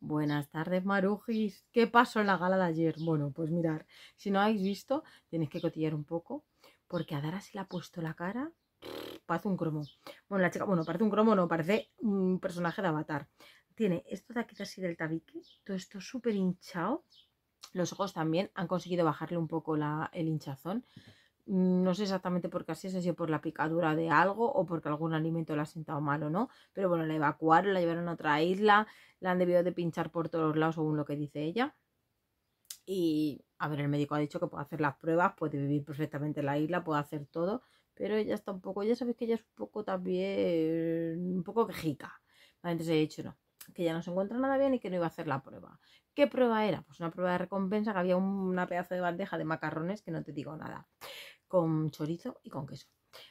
Buenas tardes, Marujis. ¿Qué pasó en la gala de ayer? Bueno, pues mirar, si no habéis visto, tenéis que cotillar un poco, porque a Dara se le ha puesto la cara. Parece un cromo. Bueno, la chica, bueno, parece un cromo, no, parece un personaje de avatar. Tiene esto de aquí casi del tabique, todo esto súper hinchado. Los ojos también han conseguido bajarle un poco la, el hinchazón no sé exactamente por qué así, es si por la picadura de algo o porque algún alimento la ha sentado mal o no, pero bueno, la evacuaron, la llevaron a otra isla, la han debido de pinchar por todos lados según lo que dice ella. Y, a ver, el médico ha dicho que puede hacer las pruebas, puede vivir perfectamente en la isla, puede hacer todo, pero ella está un poco, ya sabéis que ella es un poco también, un poco quejica. entonces he dicho no, que ya no se encuentra nada bien y que no iba a hacer la prueba. ¿Qué prueba era? Pues una prueba de recompensa, que había una pedazo de bandeja de macarrones que no te digo nada con chorizo y con queso.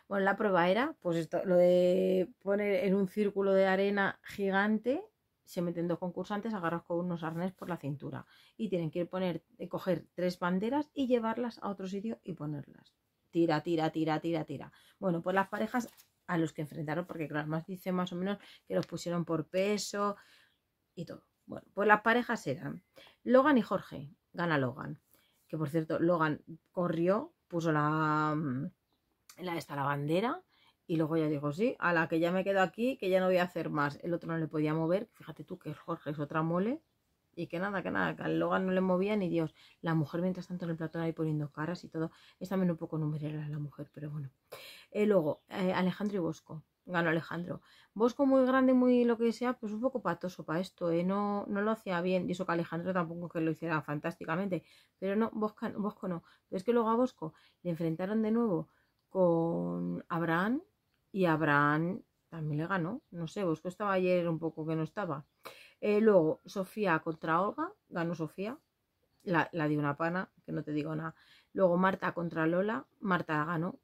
Bueno, la prueba era, pues esto, lo de poner en un círculo de arena gigante, se meten dos concursantes agarras con unos arnés por la cintura y tienen que ir poner, eh, coger tres banderas y llevarlas a otro sitio y ponerlas. Tira, tira, tira, tira, tira. Bueno, pues las parejas a los que enfrentaron, porque claro, más dice más o menos que los pusieron por peso y todo. Bueno, pues las parejas eran Logan y Jorge. Gana Logan. Que por cierto, Logan corrió puso la, mm, la, esta, la bandera y luego ya digo, sí, a la que ya me quedo aquí, que ya no voy a hacer más. El otro no le podía mover, fíjate tú que Jorge es otra mole y que nada, que nada, que al Logan no le movía ni Dios. La mujer, mientras tanto, en el platón ahí poniendo caras y todo. Es también un poco numerera la mujer, pero bueno. Eh, luego, eh, Alejandro y Bosco ganó Alejandro. Bosco muy grande, muy lo que sea, pues un poco patoso para esto, ¿eh? no, no lo hacía bien, y eso que Alejandro tampoco que lo hiciera fantásticamente, pero no, Bosco, Bosco no. Pero es que luego a Bosco le enfrentaron de nuevo con Abraham y Abraham también le ganó, no sé, Bosco estaba ayer un poco que no estaba. Eh, luego, Sofía contra Olga, ganó Sofía, la, la una pana, que no te digo nada. Luego Marta contra Lola, Marta ganó,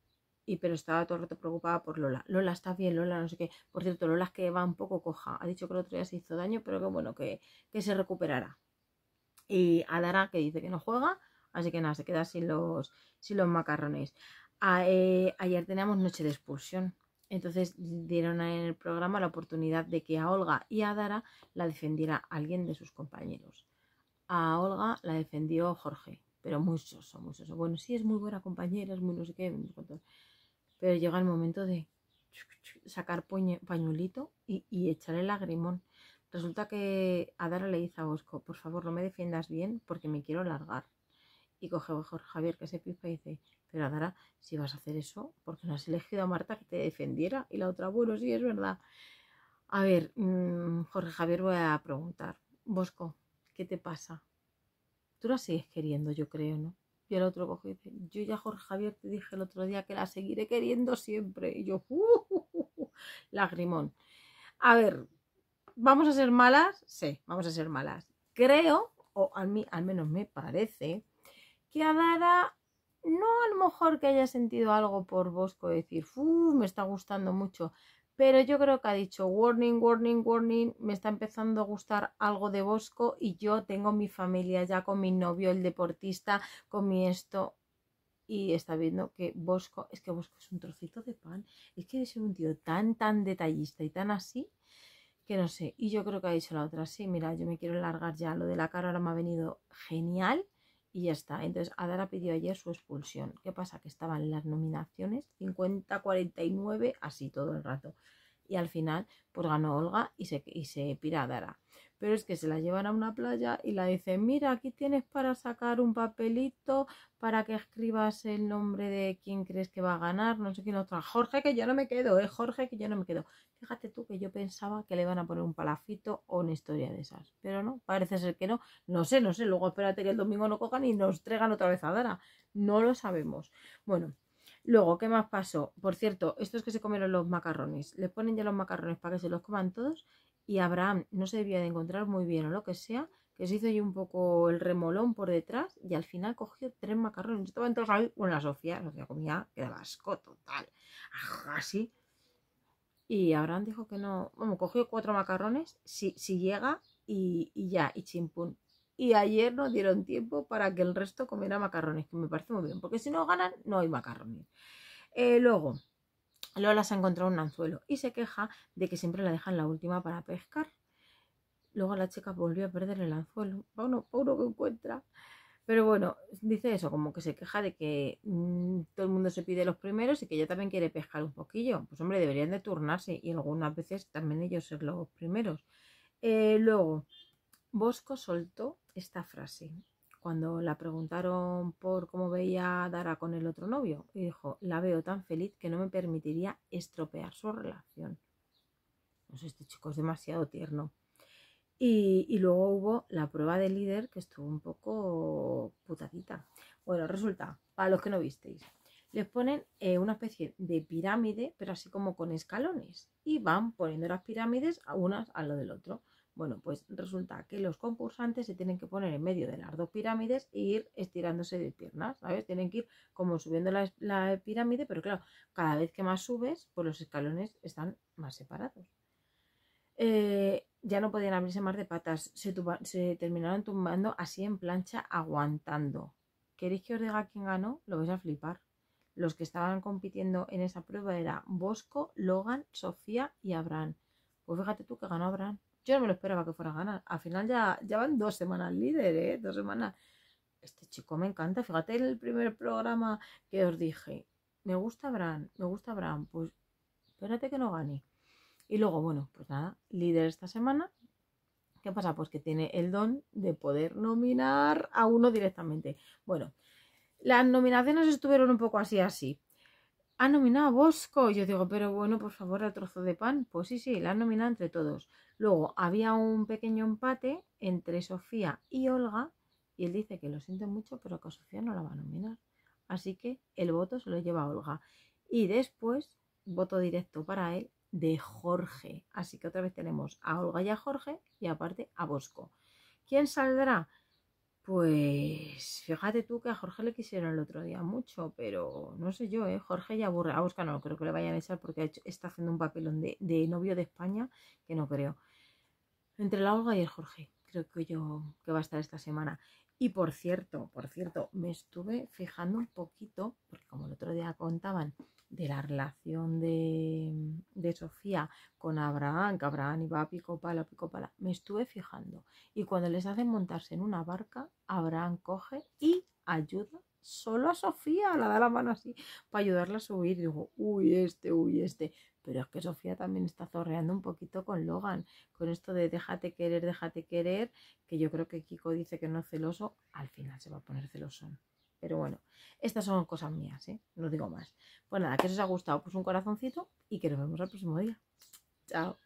y pero estaba todo el rato preocupada por Lola. Lola está bien, Lola no sé qué. Por cierto, Lola es que va un poco coja. Ha dicho que el otro día se hizo daño, pero que bueno, que, que se recuperará. Y Adara que dice que no juega, así que nada, se queda sin los, sin los macarrones. Eh, ayer teníamos noche de expulsión. Entonces dieron en el programa la oportunidad de que a Olga y a Dara la defendiera alguien de sus compañeros. A Olga la defendió Jorge, pero muchos soso, muy Bueno, sí es muy buena compañera, es muy no sé qué, pero llega el momento de sacar pañuelito y, echar el lagrimón. Resulta que Adara le dice a Bosco, por favor no me defiendas bien porque me quiero largar. Y coge Jorge Javier que se pipa y dice, pero Adara, si vas a hacer eso, porque no has elegido a Marta que te defendiera. Y la otra, bueno, sí, es verdad. A ver, mm, Jorge Javier voy a preguntar, Bosco, ¿qué te pasa? Tú la sigues queriendo, yo creo, ¿no? el otro dice, yo ya Jorge Javier te dije el otro día que la seguiré queriendo siempre. Y yo, uh, uh, uh, lagrimón. A ver, ¿vamos a ser malas? Sí, vamos a ser malas. Creo, o al, mí, al menos me parece, que a Dara no a lo mejor que haya sentido algo por Bosco, decir, me está gustando mucho, pero yo creo que ha dicho warning, warning, warning, me está empezando a gustar algo de Bosco y yo tengo mi familia ya con mi novio, el deportista, con mi esto. Y está viendo que Bosco, es que Bosco es un trocito de pan, es que es un tío tan, tan detallista y tan así, que no sé. Y yo creo que ha dicho la otra, sí, mira, yo me quiero largar ya, lo de la cara ahora me ha venido genial y ya está. Entonces, Adara pidió ayer su expulsión. ¿Qué pasa? Que estaban las nominaciones 50-49, así todo el rato. Y al final, pues ganó Olga y se, y se pira Adara pero es que se la llevan a una playa y la dicen, mira, aquí tienes para sacar un papelito para que escribas el nombre de quién crees que va a ganar, no sé quién otra. Jorge, que yo no me quedo, eh, Jorge, que yo no me quedo. Fíjate tú que yo pensaba que le iban a poner un palafito o una historia de esas, pero no, parece ser que no. No sé, no sé, luego espérate que el domingo no cojan y nos traigan otra vez a Dara. No lo sabemos. Bueno, Luego, ¿qué más pasó? Por cierto, estos que se comieron los macarrones, les ponen ya los macarrones para que se los coman todos y Abraham no se debía de encontrar muy bien o lo que sea, que se hizo ahí un poco el remolón por detrás y al final cogió tres macarrones. estaba estaba ahí, con la Sofía, la Sofía comía, que asco total, así. Y Abraham dijo que no, bueno, cogió cuatro macarrones, si, llega y, ya, y chimpún. Y ayer nos dieron tiempo para que el resto comiera macarrones, que me parece muy bien, porque si no ganan, no hay macarrones. Eh, luego, Lola se ha encontrado un anzuelo y se queja de que siempre la dejan la última para pescar. Luego la chica volvió a perder el anzuelo. Uno, uno que encuentra. Pero bueno, dice eso, como que se queja de que mm, todo el mundo se pide los primeros y que ella también quiere pescar un poquillo. Pues hombre, deberían de turnarse y algunas veces también ellos ser los primeros. Eh, luego, Bosco soltó esta frase cuando la preguntaron por cómo veía a Dara con el otro novio, y dijo, la veo tan feliz que no me permitiría estropear su relación. este chico es demasiado tierno. Y, luego hubo la prueba de líder que estuvo un poco putadita. Bueno, resulta, para los que no visteis, les ponen eh, una especie de pirámide, pero así como con escalones. Y van poniendo las pirámides a unas a lo del otro. Bueno, pues resulta que los concursantes se tienen que poner en medio de las dos pirámides e ir estirándose de piernas, ¿sabes? Tienen que ir como subiendo la, pirámide, pero claro, cada vez que más subes, pues los escalones están más separados. Eh, ya no podían abrirse más de patas, se, se terminaron tumbando así en plancha, aguantando. ¿Queréis que os diga quién ganó? Lo vais a flipar. Los que estaban compitiendo en esa prueba eran Bosco, Logan, Sofía y Abraham. Pues fíjate tú que ganó Abraham. Yo no me lo esperaba que fuera a ganar. Al final ya, ya van dos semanas líder, ¿eh? Dos semanas. Este chico me encanta. Fíjate en el primer programa que os dije. Me gusta Bran, me gusta Bran. Pues espérate que no gane. Y luego, bueno, pues nada, líder esta semana. ¿Qué pasa? Pues que tiene el don de poder nominar a uno directamente. Bueno, las nominaciones estuvieron un poco así, así ha nominado a Bosco. Yo digo, pero bueno, por favor, el trozo de pan. Pues sí, sí, la han nominado entre todos. Luego había un pequeño empate entre Sofía y Olga y él dice que lo siento mucho, pero que Sofía no la va a nominar. Así que el voto se lo lleva a Olga. Y después, voto directo para él de Jorge. Así que otra vez tenemos a Olga y a Jorge y aparte a Bosco. ¿Quién saldrá? Pues fíjate tú que a Jorge le quisieron el otro día mucho, pero no sé yo, ¿eh? Jorge ya aburre. A ah, Oscar pues no creo que le vayan a echar porque está haciendo un papelón de, de novio de España que no creo. Entre la Olga y el Jorge creo que yo que va a estar esta semana. Y por cierto, por cierto, me estuve fijando un poquito, porque como el otro día contaban de la relación de, de Sofía con Abraham, que Abraham iba a pico pala, pico pala, me estuve fijando. Y cuando les hacen montarse en una barca, Abraham coge y ayuda solo a Sofía, la da la mano así para ayudarla a subir. digo uy, este, uy, este. Pero es que Sofía también está zorreando un poquito con Logan, con esto de déjate querer, déjate querer, que yo creo que Kiko dice que no es celoso, al final se va a poner celoso. Pero bueno, estas son cosas mías, ¿eh? No digo más. Pues nada, que os ha gustado, pues un corazoncito y que nos vemos el próximo día. Chao.